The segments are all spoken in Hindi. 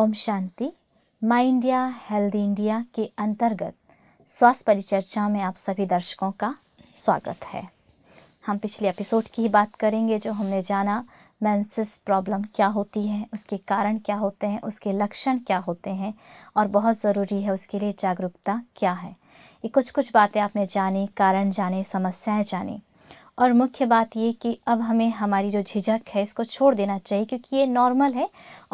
ओम शांति माई इंडिया हेल्दी इंडिया के अंतर्गत स्वास्थ्य परिचर्चा में आप सभी दर्शकों का स्वागत है हम पिछले एपिसोड की ही बात करेंगे जो हमने जाना मेंसेस प्रॉब्लम क्या होती है उसके कारण क्या होते हैं उसके लक्षण क्या होते हैं और बहुत ज़रूरी है उसके लिए जागरूकता क्या है ये कुछ कुछ बातें आपने जानी कारण जाने समस्याएं जानी और मुख्य बात ये कि अब हमें हमारी जो झिझक है इसको छोड़ देना चाहिए क्योंकि ये नॉर्मल है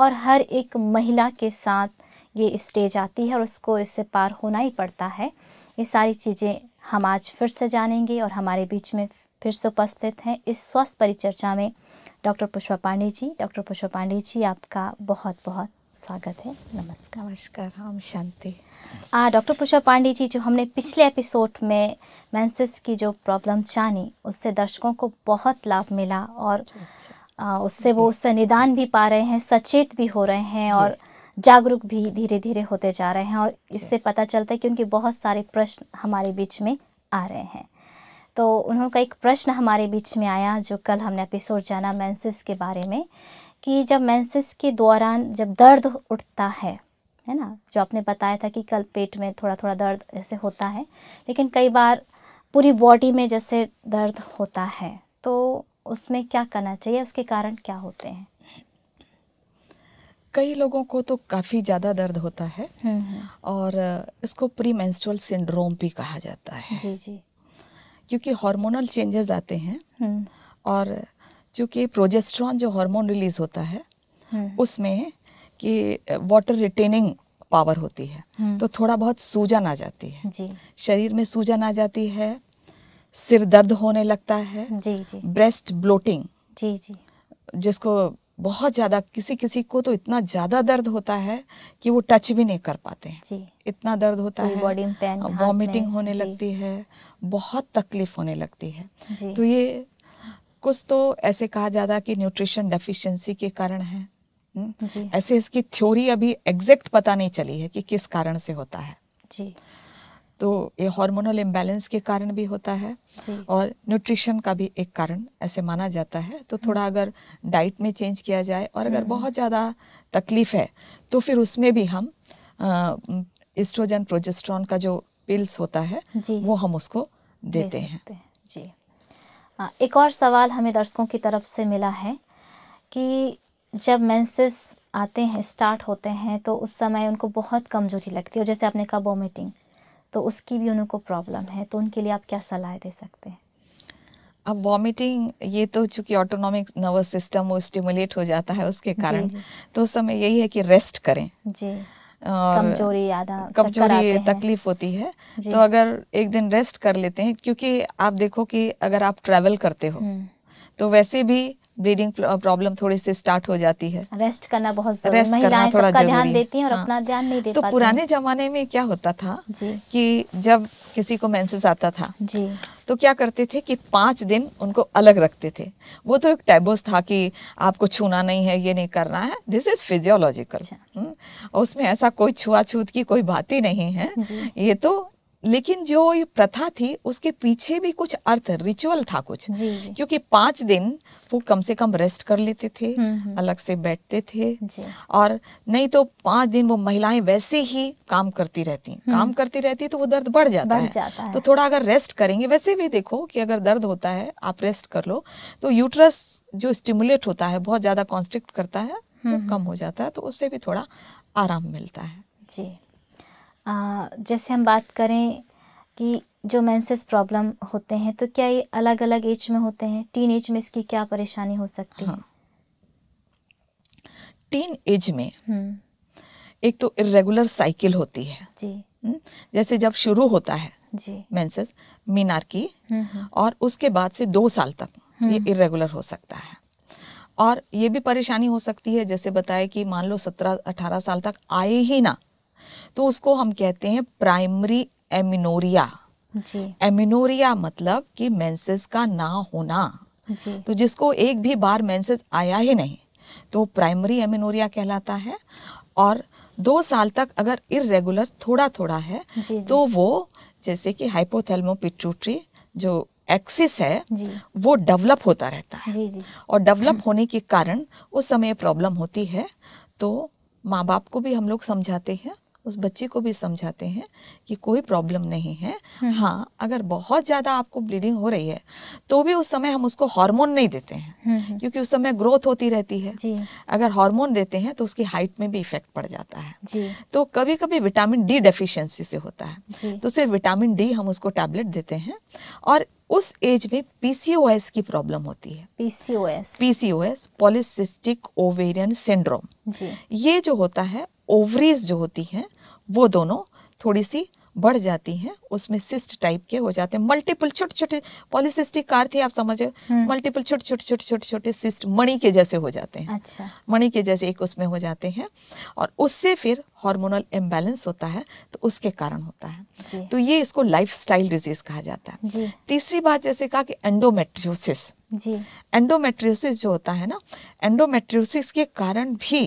और हर एक महिला के साथ ये स्टेज आती है और उसको इससे पार होना ही पड़ता है ये सारी चीज़ें हम आज फिर से जानेंगे और हमारे बीच में फिर से उपस्थित हैं इस स्वस्थ परिचर्चा में डॉक्टर पुष्पा पांडे जी डॉक्टर पुष्पा पांडे जी आपका बहुत बहुत स्वागत है नमस्कार नमस्कार हम शांति हाँ डॉक्टर पुषा पांडे जी जो हमने पिछले एपिसोड में मैंसिस की जो प्रॉब्लम जानी उससे दर्शकों को बहुत लाभ मिला और अच्छा, अच्छा। आ, उससे वो उससे निदान भी पा रहे हैं सचेत भी हो रहे हैं और जागरूक भी धीरे धीरे होते जा रहे हैं और इससे पता चलता है कि उनके बहुत सारे प्रश्न हमारे बीच में आ रहे हैं तो उन्होंने का एक प्रश्न हमारे बीच में आया जो कल हमने एपिसोड जाना मैंसिस के बारे में कि जब मेंसेस के दौरान जब दर्द उठता है है ना जो आपने बताया था कि कल पेट में थोड़ा थोड़ा दर्द ऐसे होता है लेकिन कई बार पूरी बॉडी में जैसे दर्द होता है तो उसमें क्या करना चाहिए उसके कारण क्या होते हैं कई लोगों को तो काफ़ी ज़्यादा दर्द होता है हम्म, हम्म। और इसको प्री मैंस्ट्रल सिंड्रोम भी कहा जाता है जी जी क्योंकि हार्मोनल चेंजेस आते हैं हम्म। और चूँकि प्रोजेस्ट्रॉन जो हार्मोन रिलीज होता है हम्म। उसमें कि वाटर रिटेनिंग पावर होती है हम्म। तो थोड़ा बहुत सूजन आ जाती है जी। शरीर में सूजन आ जाती है सिर दर्द होने लगता है जी जी ब्रेस्ट ब्लोटिंग जी जी जिसको बहुत ज़्यादा किसी किसी को तो इतना ज़्यादा दर्द होता है कि वो टच भी नहीं कर पाते हैं जी इतना दर्द होता है वॉमिटिंग होने लगती है बहुत तकलीफ होने लगती है तो ये कुछ तो ऐसे कहा जाता है कि न्यूट्रिशन डेफिशिएंसी के कारण है हम्म? जी। ऐसे इसकी थ्योरी अभी एग्जैक्ट पता नहीं चली है कि किस कारण से होता है जी तो ये हार्मोनल इम्बेलेंस के कारण भी होता है और न्यूट्रिशन का भी एक कारण ऐसे माना जाता है तो थोड़ा हम्म। अगर डाइट में चेंज किया जाए और अगर हम्म। बहुत ज़्यादा तकलीफ है तो फिर उसमें भी हम एस्ट्रोजन प्रोजेस्ट्रॉन का जो पिल्स होता है वो हम उसको देते हैं जी हाँ, एक और सवाल हमें दर्शकों की तरफ से मिला है कि जब मेंसेस आते हैं स्टार्ट होते हैं तो उस समय उनको बहुत कमज़ोरी लगती है जैसे आपने कहा वोमिटिंग तो उसकी भी उनको प्रॉब्लम है तो उनके लिए आप क्या सलाह दे सकते हैं अब वॉमिटिंग ये तो चूंकि ऑटोनॉमिक नर्वस सिस्टम वो स्टिमुलेट हो जाता है उसके कारण तो उस समय यही है कि रेस्ट करें जी कमजोरी कमजोरी तकलीफ होती है तो अगर एक दिन रेस्ट कर लेते हैं क्योंकि आप देखो कि अगर आप ट्रैवल करते हो हम्म। तो वैसे भी ब्रीडिंग प्रॉब्लम uh, थोड़ी सी स्टार्ट हो जाती है रेस्ट करना बहुत जरूरी रेस्ट करना थोड़ा जरूरी ध्यान देती हैं और हाँ। अपना ध्यान नहीं दे तो पुराने जमाने में क्या होता था जी। कि जब किसी को मेंसेस आता था जी तो क्या करते थे कि पांच दिन उनको अलग रखते थे वो तो एक टैबोस था कि आपको छूना नहीं है ये नहीं करना है दिस इज फिजियोलॉजिकल उसमें ऐसा कोई छुआछूत की कोई बात ही नहीं है ये तो लेकिन जो ये प्रथा थी उसके पीछे भी कुछ अर्थ रिचुअल था कुछ जी, जी. क्योंकि पांच दिन वो कम से कम रेस्ट कर लेते थे हम्म, हम्म। अलग से बैठते थे जी. और नहीं तो पांच दिन वो महिलाएं वैसे ही काम करती रहती काम हम्म। करती रहती तो वो दर्द बढ़ जाता, बढ़ है. जाता है तो थोड़ा अगर रेस्ट करेंगे वैसे भी देखो कि अगर दर्द होता है आप रेस्ट कर लो तो यूट्रस जो स्टिमुलेट होता है बहुत ज़्यादा कॉन्स्ट्रिक्ट करता है वो कम हो जाता है तो उससे भी थोड़ा आराम मिलता है जी जैसे हम बात करें कि जो मेंसेस प्रॉब्लम होते हैं तो क्या ये अलग अलग एज में होते हैं टीन एज में इसकी क्या परेशानी हो सकती है हाँ। टीन एज में हम्म। एक तो इरेगुलर साइकिल होती है जी हम्म। जैसे जब शुरू होता है जी मेंसेस मीनार की हम्म, और उसके बाद से दो साल तक ये इरेगुलर हो सकता है और ये भी परेशानी हो सकती है जैसे बताया कि मान लो सत्रह अठारह साल तक आए ही ना तो उसको हम कहते हैं प्राइमरी एमिनोरिया जी एमिनोरिया मतलब कि मेंसेस का ना होना जी तो जिसको एक भी बार मेंसेस आया ही नहीं तो प्राइमरी एमिनोरिया कहलाता है और दो साल तक अगर इरेगुलर थोड़ा थोड़ा है जी, तो जी. वो जैसे कि हाइपोथेलमोपिट्यूटरी जो एक्सिस है वो डेवलप होता रहता है जी, जी. और डेवलप होने के कारण उस समय प्रॉब्लम होती है तो माँ बाप को भी हम लोग समझाते हैं उस बच्चे को भी समझाते हैं कि कोई प्रॉब्लम नहीं है हम्म। हाँ अगर बहुत ज़्यादा आपको ब्लीडिंग हो रही है तो भी उस समय हम उसको हार्मोन नहीं देते हैं हम्म, हम्म। क्योंकि उस समय ग्रोथ होती रहती है अगर हार्मोन देते हैं तो उसकी हाइट में भी इफेक्ट पड़ जाता है तो कभी कभी विटामिन डी डेफिशिएंसी से होता है तो सिर्फ विटामिन डी हम उसको टैबलेट देते हैं और उस एज में पीसीओएस की प्रॉब्लम होती है PCOS PCOS polycystic ovarian syndrome ये जो होता है ओवरीज जो होती हैं वो दोनों थोड़ी सी बढ़ जाती हैं उसमें सिस्ट टाइप के हो जाते हैं मल्टीपल छोटे छोटे पॉलिसिस्टिक कार थी आप समझे मल्टीपल हम्म। छोटे छोटे छोटे छोटे छोटे सिस्ट मणि के जैसे हो जाते हैं अच्छा मणि के जैसे एक उसमें हो जाते हैं और उससे फिर हार्मोनल इम्बेलेंस होता है तो उसके कारण होता है तो ये इसको लाइफ डिजीज कहा जाता है तीसरी बात जैसे कहा कि एंडोमेट्रियोसिस जी एंडोमेट्रियोसिस जो होता है ना एंडोमेट्रियोसिस के कारण भी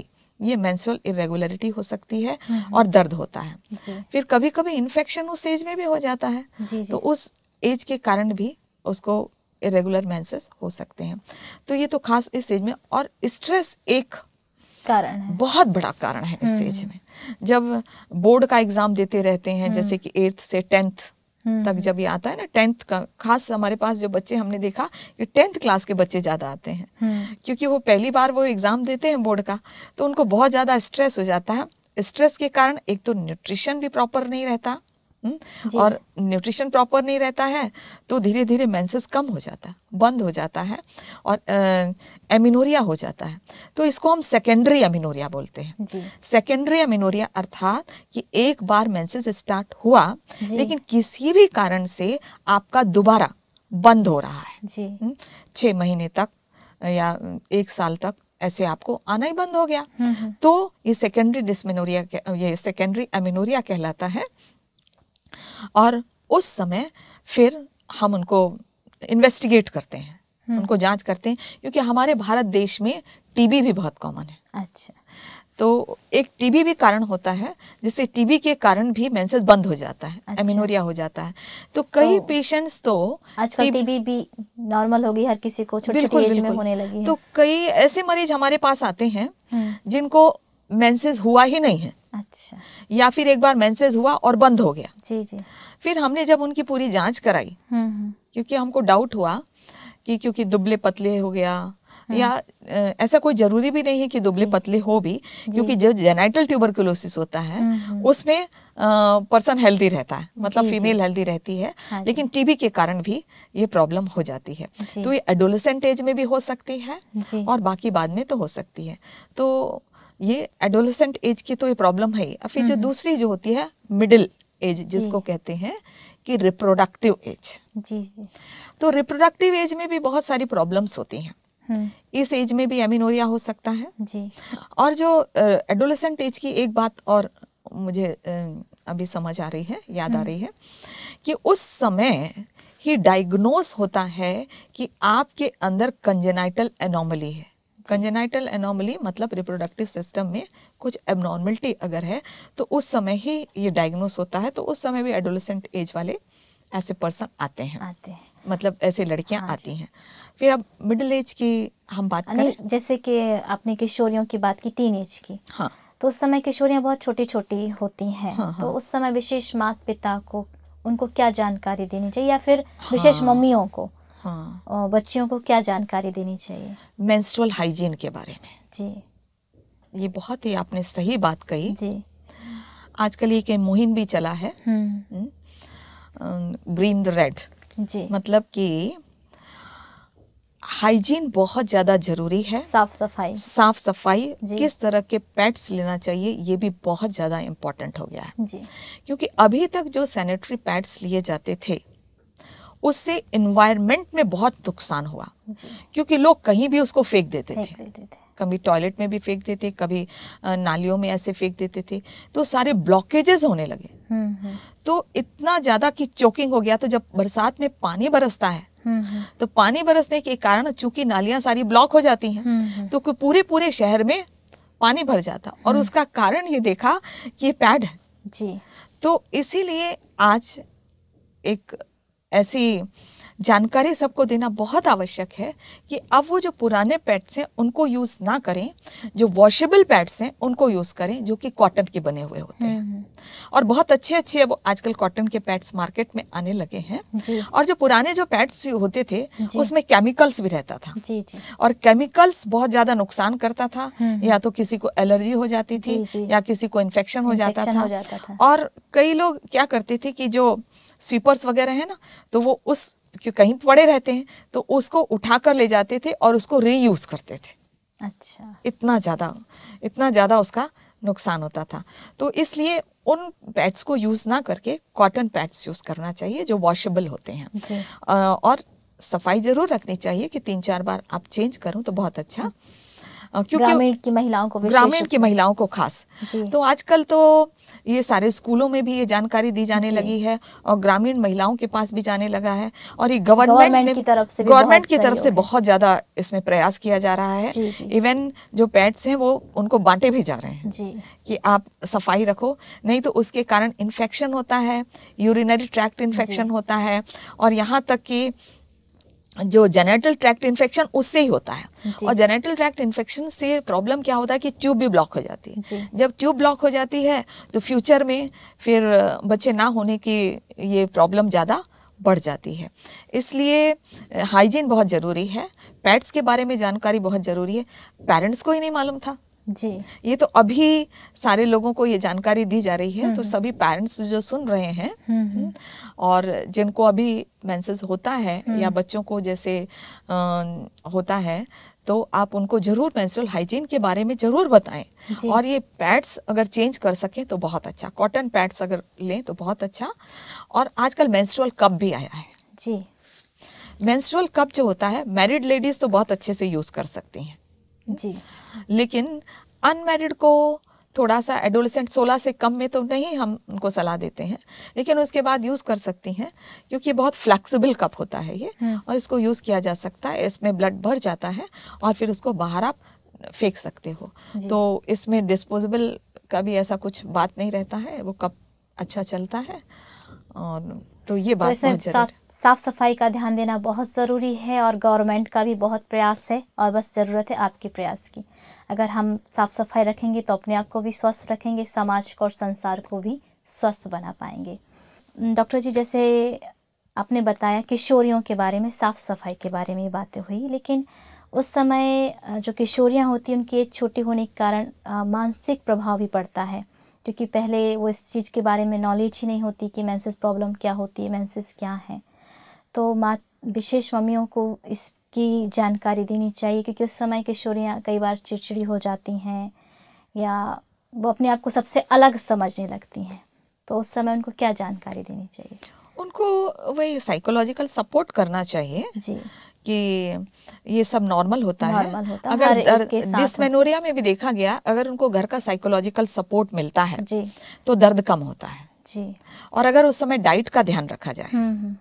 ये मेंस्ट्रुअल इरेगुलरिटी हो सकती है हम्म। और दर्द होता है फिर कभी कभी इन्फेक्शन उस एज में भी हो जाता है जी, जी. तो उस एज के कारण भी उसको इरेगुलर मेंसेस हो सकते हैं तो ये तो खास इस एज में और स्ट्रेस एक कारण है बहुत बड़ा कारण है इस एज हम्म। में जब बोर्ड का एग्जाम देते रहते हैं हम्म। जैसे कि एट्थ से टेंथ हम्म। तक जब ये आता है ना टेंथ का खास हमारे पास जो बच्चे हमने देखा कि टेंथ क्लास के बच्चे ज़्यादा आते हैं हम्म। क्योंकि वो पहली बार वो एग्ज़ाम देते हैं बोर्ड का तो उनको बहुत ज़्यादा स्ट्रेस हो जाता है स्ट्रेस के कारण एक तो न्यूट्रिशन भी प्रॉपर नहीं रहता हम्म? और न्यूट्रिशन प्रॉपर नहीं रहता है तो धीरे धीरे मेंसेस कम हो जाता है बंद हो जाता है और एमिनोरिया हो जाता है तो इसको हम सेकेंडरी एमिनोरिया बोलते हैं सेकेंडरी एमिनोरिया अर्थात कि एक बार मेंसेस स्टार्ट हुआ लेकिन किसी भी कारण से आपका दोबारा बंद हो रहा है हम्म? छः महीने तक या एक साल तक ऐसे आपको आना ही बंद हो गया हम्म, तो ये सेकेंडरी डिसमिनोरिया ये सेकेंडरी एमिनोरिया कहलाता है और उस समय फिर हम उनको इन्वेस्टिगेट करते हैं हम्म। उनको जांच करते हैं क्योंकि हमारे भारत देश में टीबी भी बहुत कॉमन है अच्छा तो एक टीबी भी कारण होता है जिससे टीबी के कारण भी मेंसेस बंद हो जाता है अच्छा। एमिनोरिया हो जाता है तो कई तो, पेशेंट्स तो आजकल टीबी भी नॉर्मल हो गई हर किसी को छोटी छोटी एज में होने लगी है। तो कई ऐसे मरीज हमारे पास आते हैं हम्म। जिनको मेंसेस हुआ ही नहीं है अच्छा या फिर एक बार मेंसेस हुआ और बंद हो गया जी जी फिर हमने जब उनकी पूरी जांच कराई हम्म, हम्म। क्योंकि हमको डाउट हुआ कि क्योंकि दुबले पतले हो गया हम्म। या ऐसा कोई जरूरी भी नहीं है कि दुबले पतले हो भी क्योंकि जो जेनाइटल ट्यूबरकुलोसिस होता है उसमें पर्सन हेल्दी रहता है मतलब फीमेल हेल्दी रहती है हाँ लेकिन टीबी के कारण भी ये प्रॉब्लम हो जाती है तो ये एडोलसेंट एज में भी हो सकती है और बाकी बाद में तो हो सकती है तो ये एडोलसेंट एज की तो ये प्रॉब्लम है अब फिर जो हम्म, हम्म। दूसरी जो होती है मिडिल एज जिसको कहते हैं कि रिप्रोडक्टिव एज जी जी तो रिप्रोडक्टिव एज में भी बहुत सारी प्रॉब्लम्स होती हैं हम्म। इस एज में भी एमिनोरिया हो सकता है जी और जो एडोलसेंट एज की एक बात और मुझे अभी समझ आ रही है याद आ रही है कि उस समय ही डायग्नोस होता है कि आपके अंदर कंजेनाइटल एनोमली है कंजेनाइटल एनोमली मतलब रिप्रोडक्टिव सिस्टम में कुछ एबनॉर्मलिटी अगर है तो उस समय ही ये डायग्नोस होता है तो उस समय भी एडोलसेंट एज वाले ऐसे पर्सन आते हैं आते हैं मतलब ऐसे लड़कियां हाँ आती हैं फिर अब मिडिल एज की हम बात करें जैसे कि आपने किशोरियों की बात की टीन एज की हाँ तो उस समय किशोरियाँ बहुत छोटी छोटी होती हैं हाँ, हाँ. तो उस समय विशेष माता पिता को उनको क्या जानकारी देनी चाहिए या फिर हाँ, विशेष मम्मियों को हाँ बच्चियों को क्या जानकारी देनी चाहिए मेंस्ट्रुअल हाइजीन के बारे में जी ये बहुत ही आपने सही बात कही जी आजकल एक मुहिम भी चला है ग्रीन द रेड जी मतलब कि हाइजीन बहुत ज्यादा जरूरी है साफ सफाई साफ सफाई किस तरह के पैड्स लेना चाहिए ये भी बहुत ज्यादा इम्पोर्टेंट हो गया है जी क्योंकि अभी तक जो सैनिटरी पैड्स लिए जाते थे उससे इन्वायरमेंट में बहुत नुकसान हुआ क्योंकि लोग कहीं भी उसको फेंक देते थे, कभी टॉयलेट में भी फेंक देते कभी नालियों में ऐसे फेंक देते थे तो सारे ब्लॉकेजेस होने लगे हम्म, हम्म। तो इतना ज़्यादा कि चोकिंग हो गया तो जब बरसात में पानी बरसता है हम्म, तो पानी बरसने के कारण चूंकि नालियां सारी ब्लॉक हो जाती हैं तो पूरे पूरे शहर में पानी भर जाता और उसका कारण ये देखा कि ये पैड है जी तो इसीलिए आज एक ऐसी जानकारी सबको देना बहुत आवश्यक है कि अब वो जो पुराने पैड्स हैं उनको यूज़ ना करें जो वॉशेबल पैड्स हैं उनको यूज़ करें जो कि कॉटन के बने हुए होते हैं हम्म, हम्म। और बहुत अच्छे अच्छे अब आजकल कॉटन के पैड्स मार्केट में आने लगे हैं और जो पुराने जो पैड्स होते थे उसमें केमिकल्स भी रहता था जी, जी। और केमिकल्स बहुत ज़्यादा नुकसान करता था हम्म, या तो किसी को एलर्जी हो जाती थी या किसी को इन्फेक्शन हो जाता था और कई लोग क्या करते थे कि जो स्वीपर्स वगैरह है ना तो वो उस कहीं पड़े रहते हैं तो उसको उठा कर ले जाते थे और उसको रीयूज़ करते थे अच्छा इतना ज़्यादा इतना ज़्यादा उसका नुकसान होता था तो इसलिए उन पैड्स को यूज़ ना करके कॉटन पैड्स यूज़ करना चाहिए जो वॉशेबल होते हैं और सफाई ज़रूर रखनी चाहिए कि तीन चार बार आप चेंज करो तो बहुत अच्छा क्योंकि ग्रामीण की महिलाओं को ग्रामीण की महिलाओं को खास तो आजकल तो ये सारे स्कूलों में भी ये जानकारी दी जाने लगी है और ग्रामीण महिलाओं के पास भी जाने लगा है और ये गवर्नमेंट की तरफ से गवर्नमेंट की तरफ से बहुत ज़्यादा इसमें प्रयास किया जा रहा है इवन जो पेट्स हैं वो उनको बांटे भी जा रहे हैं कि आप सफाई रखो नहीं तो उसके कारण इन्फेक्शन होता है यूरिनरी ट्रैक्ट इन्फेक्शन होता है और यहाँ तक कि जो जेनेटल ट्रैक्ट इन्फेक्शन उससे ही होता है और जेनेटल ट्रैक्ट इन्फेक्शन से प्रॉब्लम क्या होता है कि ट्यूब भी ब्लॉक हो जाती है जब ट्यूब ब्लॉक हो जाती है तो फ्यूचर में फिर बच्चे ना होने की ये प्रॉब्लम ज़्यादा बढ़ जाती है इसलिए हाइजीन बहुत ज़रूरी है पैट्स के बारे में जानकारी बहुत ज़रूरी है पेरेंट्स को ही नहीं मालूम था जी ये तो अभी सारे लोगों को ये जानकारी दी जा रही है हम्म, तो हम्म। सभी पेरेंट्स जो सुन रहे हैं हम्म, और जिनको अभी मैंसेज होता है या बच्चों को जैसे आ, होता है तो आप उनको जरूर मेंस्ट्रुअल हाइजीन के बारे में जरूर बताएं और ये पैड्स अगर चेंज कर सकें तो बहुत अच्छा कॉटन पैड्स अगर लें तो बहुत अच्छा और आजकल मेंस्ट्रुअल कप भी आया है जी मेंस्ट्रुअल कप जो होता है मैरिड लेडीज़ तो बहुत अच्छे से यूज़ कर सकती हैं जी लेकिन अनमेरिड को थोड़ा सा एडोलसेंट 16 से कम में तो नहीं हम उनको सलाह देते हैं लेकिन उसके बाद यूज़ कर सकती हैं क्योंकि बहुत फ्लैक्सिबल कप होता है ये हम्म। और इसको यूज़ किया जा सकता है इसमें ब्लड भर जाता है और फिर उसको बाहर आप फेंक सकते हो तो इसमें डिस्पोजेबल का भी ऐसा कुछ बात नहीं रहता है वो कप अच्छा चलता है और तो ये बात तो बहुत साफ़ सफाई का ध्यान देना बहुत ज़रूरी है और गवर्नमेंट का भी बहुत प्रयास है और बस ज़रूरत है आपके प्रयास की अगर हम साफ़ सफाई रखेंगे तो अपने आप को भी स्वस्थ रखेंगे समाज को और संसार को भी स्वस्थ बना पाएंगे डॉक्टर जी जैसे आपने बताया किशोरियों के बारे में साफ़ सफाई के बारे में बातें हुई लेकिन उस समय जो किशोरियाँ होती हैं उनकी एज छोटी होने के कारण मानसिक प्रभाव भी पड़ता है क्योंकि पहले वो इस चीज़ के बारे में नॉलेज ही नहीं होती कि मैंसेस प्रॉब्लम क्या होती है मैंसिस क्या है तो मा विशेष मम्मियों को इसकी जानकारी देनी चाहिए क्योंकि उस समय किशोरियाँ कई बार चिड़चिड़ी हो जाती हैं या वो अपने आप को सबसे अलग समझने लगती हैं तो उस समय उनको क्या जानकारी देनी चाहिए उनको वही साइकोलॉजिकल सपोर्ट करना चाहिए जी कि ये सब नॉर्मल होता है होता अगर डिसमेनोरिया में भी देखा गया अगर उनको घर का साइकोलॉजिकल सपोर्ट मिलता है जी तो दर्द कम होता है जी और अगर उस समय डाइट का ध्यान रखा जाए हम्म, हम्म।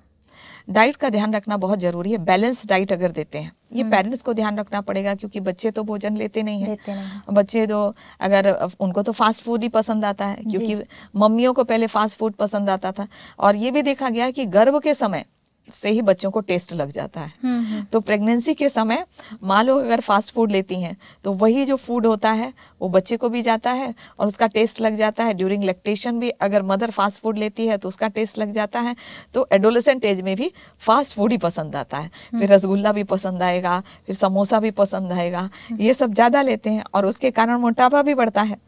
डाइट का ध्यान रखना बहुत जरूरी है बैलेंस डाइट अगर देते हैं ये पेरेंट्स हम्म। को ध्यान रखना पड़ेगा क्योंकि बच्चे तो भोजन लेते नहीं है लेते नहीं। बच्चे तो अगर उनको तो फास्ट फूड ही पसंद आता है क्योंकि मम्मियों को पहले फास्ट फूड पसंद आता था और ये भी देखा गया कि गर्भ के समय से ही बच्चों को टेस्ट लग जाता है हम्म, हम्म। तो प्रेगनेंसी के समय माँ लोग अगर फास्ट फूड लेती हैं तो वही जो फूड होता है वो बच्चे को भी जाता है और उसका टेस्ट लग जाता है ड्यूरिंग लैक्टेशन भी अगर मदर फास्ट फूड लेती है तो उसका टेस्ट लग जाता है तो एडोलेसेंट एज में भी फास्ट फूड ही पसंद आता है हम्म। फिर रसगुल्ला भी पसंद आएगा फिर समोसा भी पसंद आएगा ये सब ज़्यादा लेते हैं और उसके कारण मोटापा भी बढ़ता है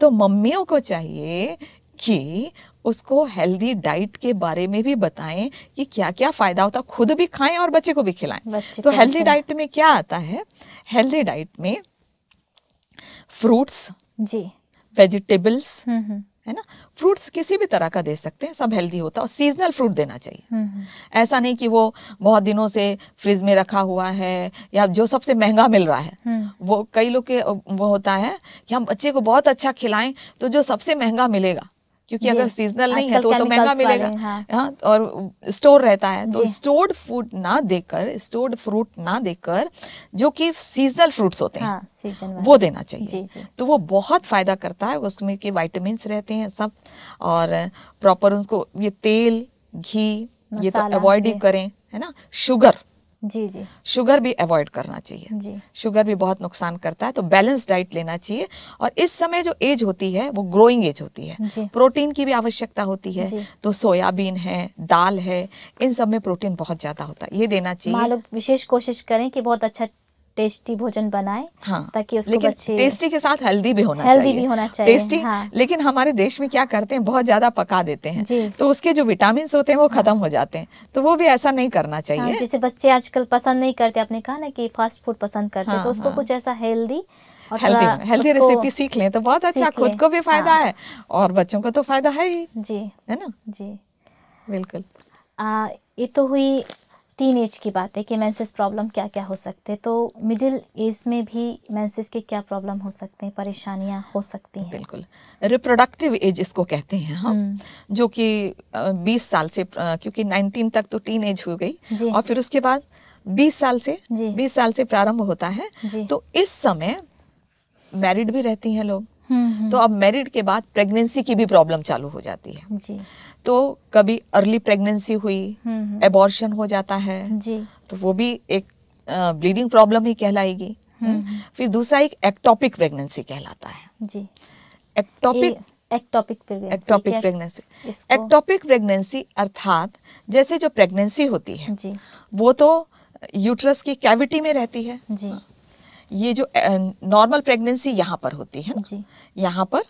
तो मम्मियों को चाहिए कि उसको हेल्दी डाइट के बारे में भी बताएं कि क्या क्या फ़ायदा होता खुद भी खाएं और बच्चे को भी खिलाएं तो हेल्दी डाइट में क्या आता है हेल्दी डाइट में फ्रूट्स जी वेजिटेबल्स हम्म, हम्म। है ना फ्रूट्स किसी भी तरह का दे सकते हैं सब हेल्दी होता है और सीजनल फ्रूट देना चाहिए हम्म, ऐसा नहीं कि वो बहुत दिनों से फ्रिज में रखा हुआ है या जो सबसे महंगा मिल रहा है वो कई लोग के वो होता है कि हम बच्चे को बहुत अच्छा खिलाएं तो जो सबसे महंगा मिलेगा क्योंकि अगर सीजनल नहीं है तो तो महंगा मिलेगा हाँ।, हाँ।, और स्टोर रहता है तो स्टोर्ड फूड ना देकर स्टोर्ड फ्रूट ना देकर जो कि सीजनल फ्रूट्स होते हैं हाँ, वो देना चाहिए जी, जी. तो वो बहुत फायदा करता है उसमें के वाइटमिन रहते हैं सब और प्रॉपर उनको ये तेल घी ये तो अवॉइड ही करें है ना शुगर जी जी शुगर भी अवॉइड करना चाहिए जी शुगर भी बहुत नुकसान करता है तो बैलेंस डाइट लेना चाहिए और इस समय जो एज होती है वो ग्रोइंग एज होती है प्रोटीन की भी आवश्यकता होती है तो सोयाबीन है दाल है इन सब में प्रोटीन बहुत ज्यादा होता है ये देना चाहिए लोग विशेष कोशिश करें कि बहुत अच्छा टेस्टी भोजन बनाए हाँ, ताकि उसको लेकिन बच्चे टेस्टी के साथ हेल्दी भी होना हेल्दी भी होना चाहिए टेस्टी हाँ, लेकिन हमारे देश में क्या करते हैं बहुत ज्यादा पका देते हैं तो उसके जो विटामिन होते हैं वो हाँ। खत्म हो जाते हैं तो वो भी ऐसा नहीं करना हाँ, चाहिए जैसे बच्चे आजकल पसंद नहीं करते आपने कहा ना कि फास्ट फूड पसंद करते हैं हाँ, तो उसको कुछ ऐसा हेल्दी हेल्दी हेल्दी रेसिपी सीख लें तो बहुत अच्छा खुद को भी फायदा हाँ। है और बच्चों को तो फायदा है ही जी है ना जी बिल्कुल आ, ये तो हुई टीन एज की बात है कि मैंसेस प्रॉब्लम क्या क्या हो सकते हैं तो मिडिल एज में भी मैंसेस के क्या प्रॉब्लम हो सकते हैं परेशानियां हो सकती हैं बिल्कुल रिप्रोडक्टिव एज इसको कहते हैं हम हम्म। जो कि 20 साल से क्योंकि 19 तक तो टीन एज हो गई और फिर उसके बाद 20 साल से 20 साल से प्रारंभ होता है तो इस समय मैरिड भी रहती हैं लोग हम्म, हम्म। तो अब मैरिड के बाद प्रेगनेंसी की भी प्रॉब्लम चालू हो जाती है जी तो कभी अर्ली प्रेगनेंसी हुई एबॉर्शन हम्म, हम्म। हो जाता है जी तो वो भी एक ब्लीडिंग प्रॉब्लम ही कहलाएगी हम्म, फिर दूसरा एक एक्टॉपिक प्रेगनेंसी कहलाता है जी ectopic ectopic ectopic pregnancy ectopic pregnancy अर्थात जैसे जो प्रेगनेंसी होती है जी वो तो यूट्रस की कैविटी में रहती है जी ये जो नॉर्मल प्रेगनेंसी यहाँ पर होती है जी यहाँ पर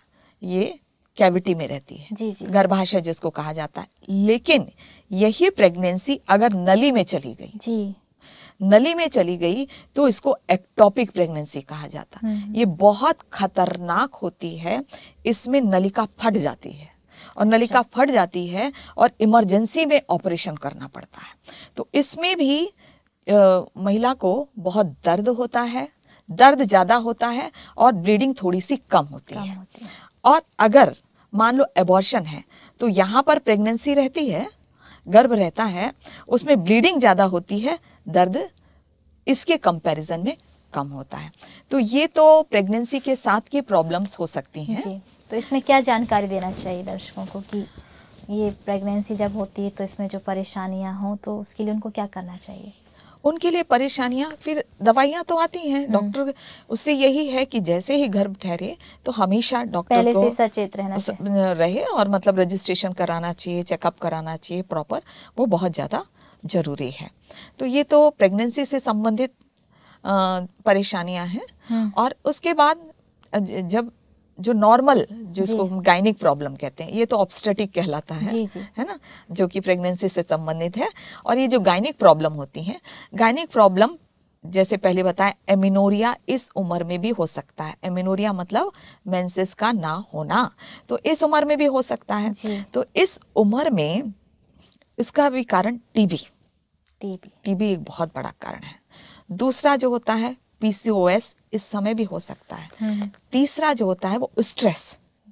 ये कैविटी में रहती है गर्भाशय जिसको कहा जाता है लेकिन यही प्रेगनेंसी अगर नली में चली गई जी नली में चली गई तो इसको एक्टोपिक प्रेगनेंसी कहा जाता हम्म। ये बहुत खतरनाक होती है इसमें नलिका फट जाती है और नलिका अच्छा। फट जाती है और इमरजेंसी में ऑपरेशन करना पड़ता है तो इसमें भी आ, महिला को बहुत दर्द होता है दर्द ज़्यादा होता है और ब्लीडिंग थोड़ी सी कम होती, कम है।, होती है और अगर मान लो एबॉर्शन है तो यहाँ पर प्रेगनेंसी रहती है गर्भ रहता है उसमें ब्लीडिंग ज़्यादा होती है दर्द इसके कंपैरिजन में कम होता है तो ये तो प्रेगनेंसी के साथ की प्रॉब्लम्स हो सकती हैं जी तो इसमें क्या जानकारी देना चाहिए दर्शकों को कि ये प्रेगनेंसी जब होती है तो इसमें जो परेशानियाँ हों तो उसके लिए उनको क्या करना चाहिए उनके लिए परेशानियाँ फिर दवाइयाँ तो आती हैं हम्म। डॉक्टर उससे यही है कि जैसे ही घर ठहरे तो हमेशा डॉक्टर पहले से सचेत रहना चाहिए रहे और मतलब रजिस्ट्रेशन कराना चाहिए चेकअप कराना चाहिए प्रॉपर वो बहुत ज़्यादा जरूरी है तो ये तो प्रेगनेंसी से संबंधित परेशानियाँ हैं हम्म। और उसके बाद जब जो नॉर्मल जिसको हम गायनिक प्रॉब्लम कहते हैं ये तो ऑब्स्टेटिक कहलाता है जी जी। है ना जो कि प्रेगनेंसी से संबंधित है और ये जो गायनिक प्रॉब्लम होती हैं गायनिक प्रॉब्लम जैसे पहले बताएं एमिनोरिया इस उम्र में भी हो सकता है एमिनोरिया मतलब मेंसेस का ना होना तो इस उम्र में भी हो सकता है तो इस उम्र में इसका भी कारण टीबी टीबी टीबी एक बहुत बड़ा कारण है दूसरा जो होता है पीसीओएस इस समय भी हो सकता है हम्म। तीसरा जो होता है वो स्ट्रेस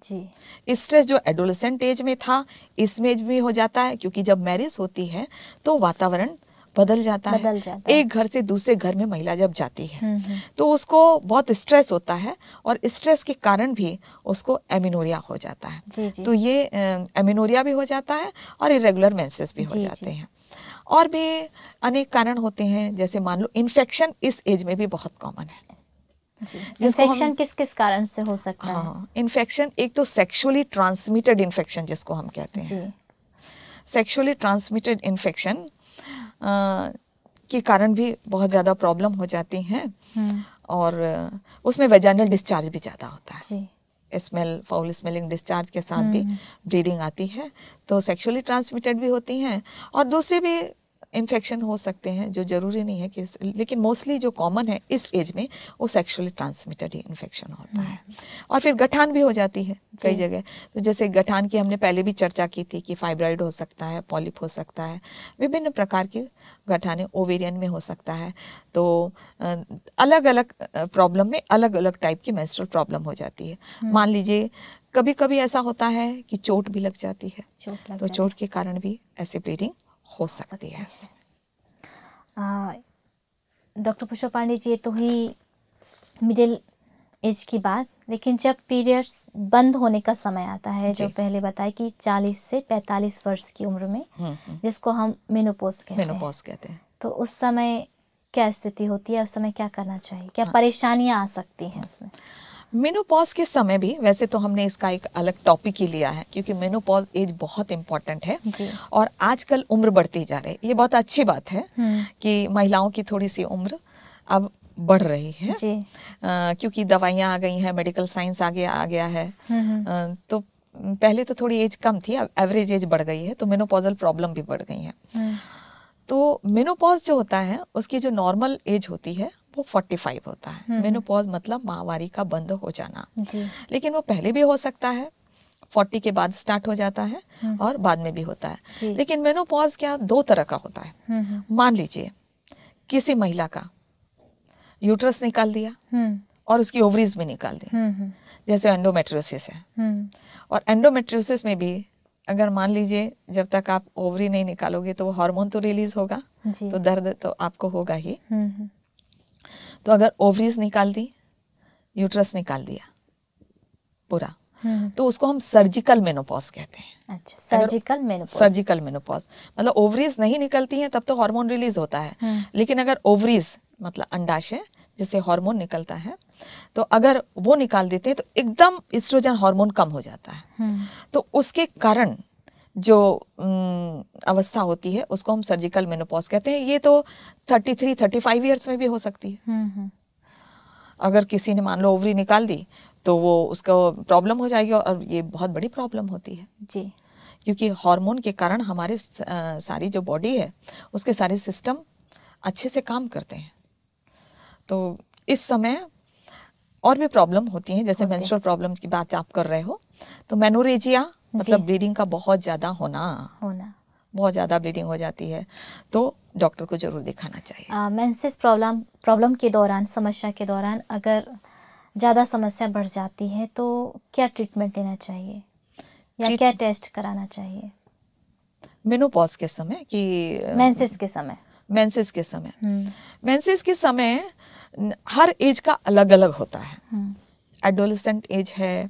जी स्ट्रेस जो एडोलसेंट एज में था इसमें एज हो जाता है क्योंकि जब मैरिज होती है तो वातावरण बदल जाता बदल है जाता एक घर से दूसरे घर में महिला जब जाती है हम्म, हम्म। तो उसको बहुत स्ट्रेस होता है और स्ट्रेस के कारण भी उसको एमिनोरिया हो जाता है जी, जी। तो ये एमिनोरिया भी हो जाता है और इरेगुलर मेंसेस भी हो जी, जाते हैं और भी अनेक कारण होते हैं जैसे मान लो इन्फेक्शन इस एज में भी बहुत कॉमन है इन्फेक्शन किस किस कारण से हो सकता हाँ, है इन्फेक्शन एक तो सेक्सुअली ट्रांसमिटेड इन्फेक्शन जिसको हम कहते हैं सेक्सुअली ट्रांसमिटेड इन्फेक्शन के कारण भी बहुत ज़्यादा प्रॉब्लम हो जाती है हम्म। और उसमें वेजाइनल डिस्चार्ज भी ज़्यादा होता है स्मेल फाउल स्मेलिंग डिस्चार्ज के साथ भी ब्लीडिंग हम्म। आती है तो सेक्सुअली ट्रांसमिटेड भी होती हैं और दूसरी भी इन्फेक्शन हो सकते हैं जो ज़रूरी नहीं है कि लेकिन मोस्टली जो कॉमन है इस एज में वो सेक्सुअली ट्रांसमिटेड ही इन्फेक्शन होता है हम्म। और फिर गठान भी हो जाती है कई जगह तो जैसे गठान की हमने पहले भी चर्चा की थी कि फाइब्राइड हो सकता है पॉलिप हो सकता है विभिन्न प्रकार के गठाने ओवेरियन में हो सकता है तो अलग अलग प्रॉब्लम में अलग अलग टाइप की मैस्ट्रल प्रॉब्लम हो जाती है हम्म। मान लीजिए कभी कभी ऐसा होता है कि चोट भी लग जाती है चोट लग तो चोट के कारण भी ऐसे ब्लीडिंग हो सकती है डॉक्टर पुष्पा पांडे जी तो ही मिडिल एज की बात लेकिन जब पीरियड्स बंद होने का समय आता है जो पहले बताया कि 40 से 45 वर्ष की उम्र में हम्म, हम्म। जिसको हम मेनोपोज कहते हैं कहते हैं तो उस समय क्या स्थिति होती है उस समय क्या करना चाहिए क्या हाँ। परेशानियां आ सकती हैं हाँ। उसमें मेनोपॉज के समय भी वैसे तो हमने इसका एक अलग टॉपिक ही लिया है क्योंकि मेनोपॉज एज बहुत इम्पोर्टेंट है और आजकल उम्र बढ़ती जा रही है ये बहुत अच्छी बात है हम्म। कि महिलाओं की थोड़ी सी उम्र अब बढ़ रही है जी। आ, क्योंकि दवाइयाँ आ गई हैं मेडिकल साइंस आगे आ गया है आ, हम्म, हम्म। तो पहले तो थोड़ी एज कम थी अब एवरेज एज बढ़ गई है तो मेनोपॉजल प्रॉब्लम भी बढ़ गई है तो मेनोपॉज जो होता है उसकी जो नॉर्मल एज होती है वो 45 होता है मेनोपॉज हम्म। मतलब माहवारी का बंद हो जाना लेकिन वो पहले भी हो सकता है फोर्टी के बाद स्टार्ट हो जाता है हम्म। और बाद में भी होता है लेकिन मेनोपॉज क्या दो तरह का होता है हम्म, मान लीजिए किसी महिला का यूट्रस निकाल दिया और उसकी ओवरीज भी निकाल दी जैसे एंडोमेट्रोसिस है और एंडोमेट्रोसिस में भी अगर मान लीजिए जब तक आप ओवरी नहीं निकालोगे तो वो हार्मोन तो रिलीज होगा तो दर्द तो आपको होगा ही तो अगर ओवरीज निकाल दी यूट्रस निकाल दिया पूरा हम्म। तो उसको हम सर्जिकल मेनोपॉज कहते हैं अच्छा सर्जिकल मेनोपॉज सर्जिकल मेनोपॉज मतलब ओवरीज नहीं निकलती हैं तब तो हार्मोन रिलीज होता है हम्म। लेकिन अगर ओवरीज मतलब अंडाशय जिससे हार्मोन निकलता है तो अगर वो निकाल देते हैं तो एकदम इस्ट्रोजन हार्मोन कम हो जाता है हम्म। तो उसके कारण जो अवस्था होती है उसको हम सर्जिकल मेनोपॉज कहते हैं ये तो thirty three thirty five years में भी हो सकती है हम्म, हम्म। अगर किसी ने मान लो ओवरी निकाल दी तो वो उसको प्रॉब्लम हो जाएगी और ये बहुत बड़ी प्रॉब्लम होती है जी क्योंकि हार्मोन के कारण हमारे सारी जो बॉडी है उसके सारे सिस्टम अच्छे से काम करते हैं तो इस समय और भी प्रॉब्लम होती हैं जैसे मेंस्ट्रुअल प्रॉब्लम की बात आप कर रहे हो तो मेनोरेजिया मतलब ब्लीडिंग का बहुत ज़्यादा होना होना बहुत ज़्यादा ब्लीडिंग हो जाती है तो डॉक्टर को जरूर दिखाना चाहिए मेंसेस प्रॉब्लम प्रॉब्लम के दौरान समस्या के दौरान अगर ज़्यादा समस्या बढ़ जाती है तो क्या ट्रीटमेंट लेना चाहिए या क्या टेस्ट कराना चाहिए मेनोपॉज के समय कि मेंसेस के समय मेंसेस के समय मेंसेस हम्म। के समय हर एज का अलग अलग होता है एडोलसेंट हम्म। एज है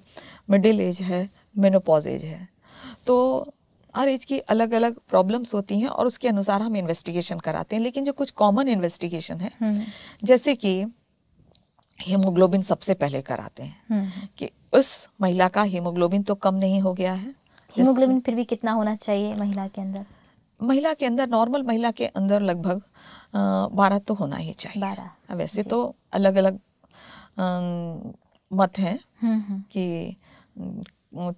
मिडिल एज है मेनोपॉज एज है तो हर एज की अलग अलग प्रॉब्लम्स होती हैं और उसके अनुसार हम इन्वेस्टिगेशन कराते हैं लेकिन जो कुछ कॉमन इन्वेस्टिगेशन है हम्म। जैसे कि हीमोग्लोबिन सबसे पहले कराते हैं हम्म। कि उस महिला का हीमोग्लोबिन तो कम नहीं हो गया है हीमोग्लोबिन फिर भी कितना होना चाहिए महिला के अंदर महिला के अंदर नॉर्मल महिला के अंदर लगभग बारह तो होना ही चाहिए बारह वैसे तो अलग अलग मत हैं हम्म, कि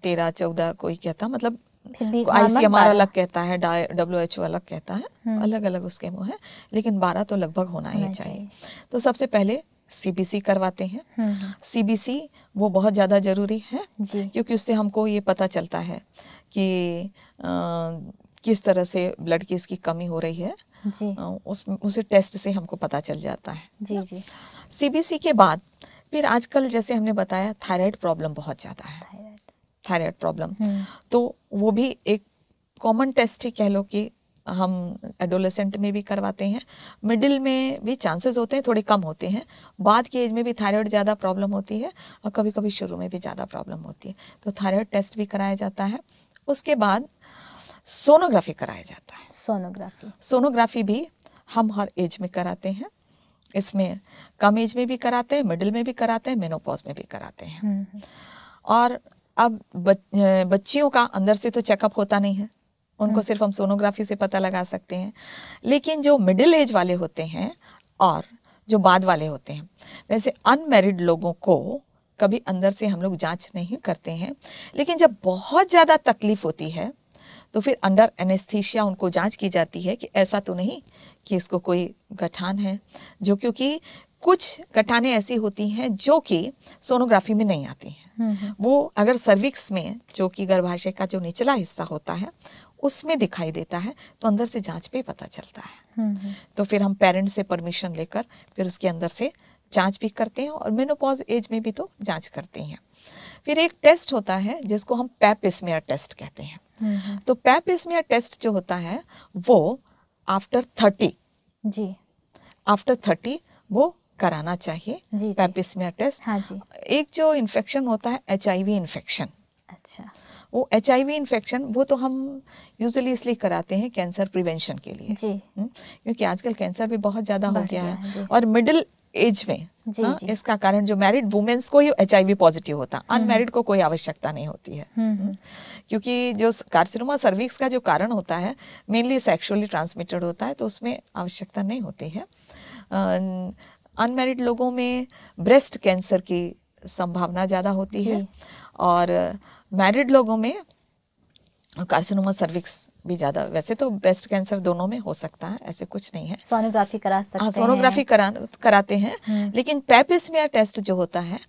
तेरह चौदह कोई कहता मतलब आईसीएमआर हमारा अलग कहता है डब्ल्यू एच ओ अलग कहता है हम्म। अलग अलग उसके वो है लेकिन बारह तो लगभग होना ही चाहिए तो सबसे पहले सीबीसी करवाते हैं सीबीसी हम्म, हम्म। वो बहुत ज़्यादा ज़रूरी है क्योंकि उससे हमको ये पता चलता है कि आ, किस तरह से ब्लड की इसकी कमी हो रही है जी। उस उसे टेस्ट से हमको पता चल जाता है जी जी सीबीसी के बाद फिर आजकल जैसे हमने बताया थायराइड प्रॉब्लम बहुत ज़्यादा है थायराइड प्रॉब्लम hmm. तो वो भी एक कॉमन टेस्ट ही कह लो कि हम एडोलेसेंट में भी करवाते हैं मिडिल में भी चांसेस होते हैं थोड़े कम होते हैं बाद की एज में भी थायराइड ज़्यादा प्रॉब्लम होती है और कभी कभी शुरू में भी ज़्यादा प्रॉब्लम होती है तो थायराइड टेस्ट भी कराया जाता है उसके बाद सोनोग्राफी कराया जाता है सोनोग्राफी सोनोग्राफी भी हम हर एज में कराते हैं इसमें कम एज में भी कराते हैं मिडिल में भी कराते हैं मेनोपॉज में भी कराते हैं हम्म, हम्म। और अब बच्चियों का अंदर से तो चेकअप होता नहीं है उनको हम्म। सिर्फ हम सोनोग्राफी से पता लगा सकते हैं लेकिन जो मिडिल एज वाले होते हैं और जो बाद वाले होते हैं वैसे अनमेरिड लोगों को कभी अंदर से हम लोग जांच नहीं करते हैं लेकिन जब बहुत ज़्यादा तकलीफ होती है तो फिर अंडर एनेस्थीशिया उनको जांच की जाती है कि ऐसा तो नहीं कि इसको कोई गठान है जो क्योंकि कुछ घटाने ऐसी होती हैं जो कि सोनोग्राफी में नहीं आती हैं हम्म, हम्म। वो अगर सर्विक्स में जो कि गर्भाशय का जो निचला हिस्सा होता है उसमें दिखाई देता है तो अंदर से जांच पे पता चलता है हम्म, तो फिर हम पेरेंट्स से परमिशन लेकर फिर उसके अंदर से जांच भी करते हैं और मेनोपॉज एज में भी तो जांच करते हैं फिर एक टेस्ट होता है जिसको हम पैप स्मेयर टेस्ट कहते हैं तो पैप स्मेयर टेस्ट जो होता है वो आफ्टर थर्टी जी आफ्टर थर्टी वो कराना चाहिए पैपिसमिया टेस्ट हाँ जी एक जो इन्फेक्शन होता है एच इन्फेक्शन अच्छा वो एच इन्फेक्शन वो तो हम यूजली इसलिए कराते हैं कैंसर प्रिवेंशन के लिए जी हम्म, क्योंकि आजकल कैंसर भी बहुत ज़्यादा हो गया है और मिडिल एज में जी, हाँ, जी. इसका कारण जो मैरिड वुमेन्स को ही एच पॉजिटिव होता अनमेरिड हम्म। को कोई आवश्यकता नहीं होती है हम्म, क्योंकि जो कार्सिनोमा सर्विक्स का जो कारण होता है मेनली सेक्सुअली ट्रांसमिटेड होता है तो उसमें आवश्यकता नहीं होती है अनमेरिड लोगों में ब्रेस्ट कैंसर की संभावना ज़्यादा होती है और मैरिड लोगों में कार्सिनोमा सर्विक्स भी ज़्यादा वैसे तो ब्रेस्ट कैंसर दोनों में हो सकता है ऐसे कुछ नहीं है सोनोग्राफी करा हाँ, सकते हाँ सोनोग्राफी करा कराते हैं हम्म। लेकिन में टेस्ट जो होता है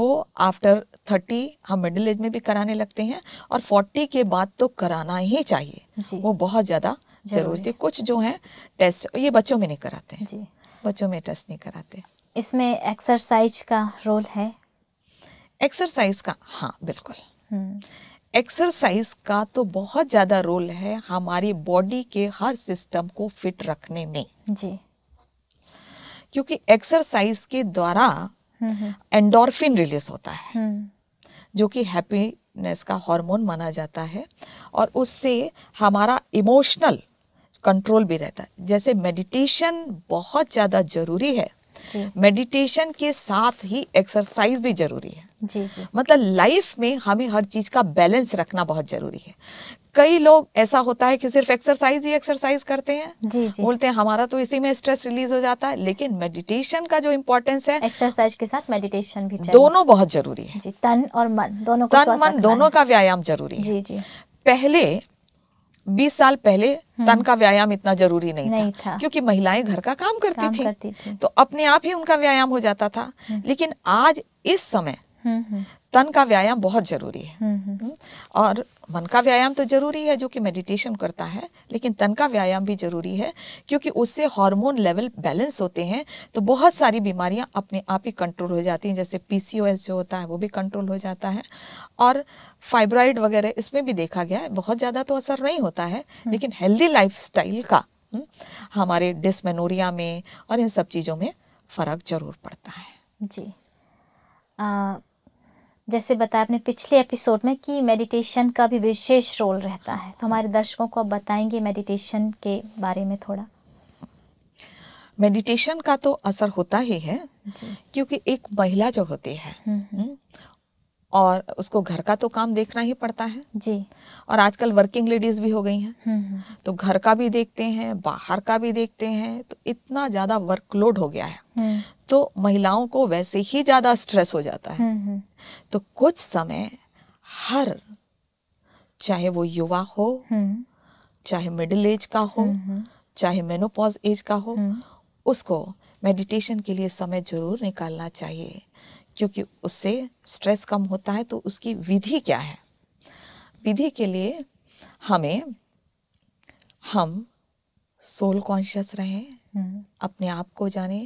वो आफ्टर थर्टी हम मिडिल एज में भी कराने लगते हैं और फोर्टी के बाद तो कराना ही चाहिए वो बहुत ज़्यादा जरूरी है कुछ जो है टेस्ट ये बच्चों में नहीं कराते हैं बच्चों में टेस्ट नहीं कराते इसमें एक्सरसाइज का रोल है एक्सरसाइज का हाँ बिल्कुल एक्सरसाइज हम्म। का तो बहुत ज़्यादा रोल है हमारी बॉडी के हर सिस्टम को फिट रखने में जी क्योंकि एक्सरसाइज के द्वारा एंडोर्फिन हम्म, रिलीज हम्म। होता है जो कि हैप्पीनेस का हार्मोन माना जाता है और उससे हमारा इमोशनल कंट्रोल भी रहता है जैसे मेडिटेशन बहुत ज़्यादा ज़रूरी है मेडिटेशन के साथ ही एक्सरसाइज भी ज़रूरी है जी जी मतलब लाइफ में हमें हर चीज़ का बैलेंस रखना बहुत ज़रूरी है कई लोग ऐसा होता है कि सिर्फ एक्सरसाइज ही एक्सरसाइज करते हैं जी जी बोलते हैं हमारा तो इसी में स्ट्रेस रिलीज हो जाता है लेकिन मेडिटेशन का जो इम्पोर्टेंस है एक्सरसाइज के साथ मेडिटेशन भी दोनों बहुत जरूरी है जी, तन और मन दोनों तन मन दोनों का व्यायाम जरूरी है जी जी पहले बीस साल पहले हम्म। तन का व्यायाम इतना जरूरी नहीं, नहीं था, था क्योंकि महिलाएं घर का काम करती काम थी करती थी तो अपने आप ही उनका व्यायाम हो जाता था हम्म। लेकिन आज इस समय हम्म, तन का व्यायाम बहुत जरूरी है हम्म, हम्म। हम्म, और मन का व्यायाम तो जरूरी है जो कि मेडिटेशन करता है लेकिन तन का व्यायाम भी जरूरी है क्योंकि उससे हार्मोन लेवल बैलेंस होते हैं तो बहुत सारी बीमारियां अपने आप ही कंट्रोल हो जाती हैं जैसे पीसीओएस जो होता है वो भी कंट्रोल हो जाता है और फाइब्रॉइड वगैरह इसमें भी देखा गया है बहुत ज़्यादा तो असर नहीं होता है लेकिन हेल्दी लाइफ का हमारे डिसमेनोरिया में और इन सब चीज़ों में फ़र्क जरूर पड़ता है जी जैसे बताया आपने पिछले एपिसोड में कि मेडिटेशन का भी विशेष रोल रहता है तो हमारे दर्शकों को आप बताएंगे मेडिटेशन के बारे में थोड़ा मेडिटेशन का तो असर होता ही है क्योंकि एक महिला जो होती है हम्म, हम्म। हम्म, और उसको घर का तो काम देखना ही पड़ता है जी और आजकल वर्किंग लेडीज भी हो गई हैं हम्म, हम्म। तो घर का भी देखते हैं बाहर का भी देखते हैं तो इतना ज़्यादा वर्कलोड हो गया है हम्म। तो महिलाओं को वैसे ही ज़्यादा स्ट्रेस हो जाता है तो कुछ समय हर चाहे वो युवा हो चाहे मिडिल एज का हो चाहे मेनोपॉज एज का हो उसको मेडिटेशन के लिए समय जरूर निकालना चाहिए क्योंकि उससे स्ट्रेस कम होता है तो उसकी विधि क्या है विधि के लिए हमें हम सोल कॉन्शियस रहें हम्म। अपने आप को जाने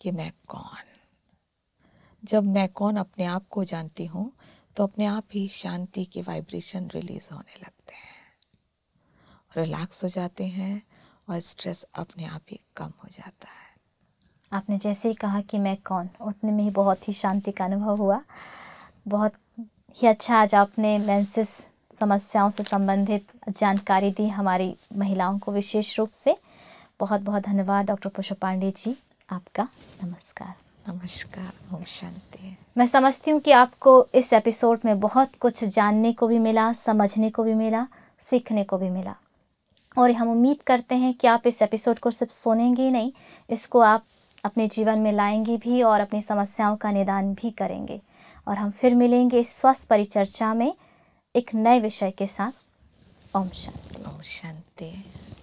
कि मैं कौन जब मैं कौन अपने आप को जानती हूँ तो अपने आप ही शांति के वाइब्रेशन रिलीज होने लगते हैं रिलैक्स हो जाते हैं और स्ट्रेस अपने आप ही कम हो जाता है आपने जैसे ही कहा कि मैं कौन उतने में ही बहुत ही शांति का अनुभव हुआ बहुत ही अच्छा आज आपने मेंसेस समस्याओं से संबंधित जानकारी दी हमारी महिलाओं को विशेष रूप से बहुत बहुत धन्यवाद डॉक्टर पुष्प पांडे जी आपका नमस्कार नमस्कार ओम शांति मैं समझती हूँ कि आपको इस एपिसोड में बहुत कुछ जानने को भी मिला समझने को भी मिला सीखने को भी मिला और हम उम्मीद करते हैं कि आप इस एपिसोड को सिर्फ सुनेंगे ही नहीं इसको आप अपने जीवन में लाएंगे भी और अपनी समस्याओं का निदान भी करेंगे और हम फिर मिलेंगे इस स्वस्थ परिचर्चा में एक नए विषय के साथ ओम शांति ओम शांति